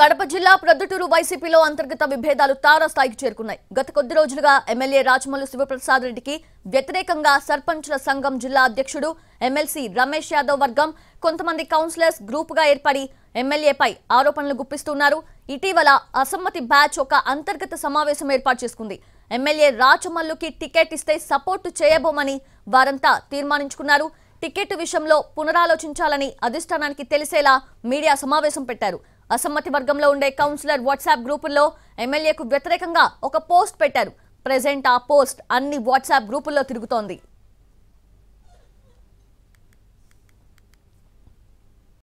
కడప జిల్లా ప్రొద్దుటూరు వైసీపీలో అంతర్గత విభేదాలు స్థాయికి చేరుకున్నాయి గత కొద్ది రోజులుగా ఎమ్మెల్యే రాజమల్లు శివప్రసాద్ రెడ్డికి వ్యతిరేకంగా సర్పంచ్ల సంఘం జిల్లా అధ్యక్షుడు ఎమ్మెల్సీ రమేష్ యాదవ్ వర్గం కొంతమంది కౌన్సిలర్స్ గ్రూపుగా ఏర్పడి ఎమ్మెల్యేపై ఆరోపణలు గుప్పిస్తున్నారు ఇటీవల అసమ్మతి బ్యాచ్ ఒక అంతర్గత సమావేశం ఏర్పాటు చేసుకుంది ఎమ్మెల్యే రాచమల్లుకి టికెట్ ఇస్తే సపోర్టు చేయబోమని వారంతా తీర్మానించుకున్నారు టికెట్ విషయంలో పునరాలోచించాలని అధిష్టానానికి తెలిసేలా మీడియా సమావేశం పెట్టారు అసమ్మతి వర్గంలో ఉండే కౌన్సిలర్ వాట్సాప్ గ్రూపుల్లో ఎమ్మెల్యేకు వ్యతిరేకంగా ఒక పోస్ట్ పెట్టారు ప్రజెంట్ ఆ పోస్ట్ అన్ని వాట్సాప్ గ్రూపుల్లో తిరుగుతోంది